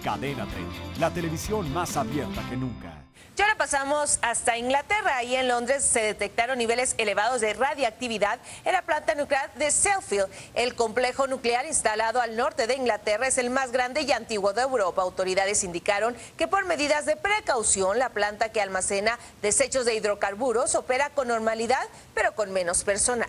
Cadena 30, la televisión más abierta que nunca. Y ahora pasamos hasta Inglaterra. Ahí en Londres se detectaron niveles elevados de radiactividad en la planta nuclear de Selfield. El complejo nuclear instalado al norte de Inglaterra es el más grande y antiguo de Europa. Autoridades indicaron que por medidas de precaución la planta que almacena desechos de hidrocarburos opera con normalidad pero con menos personal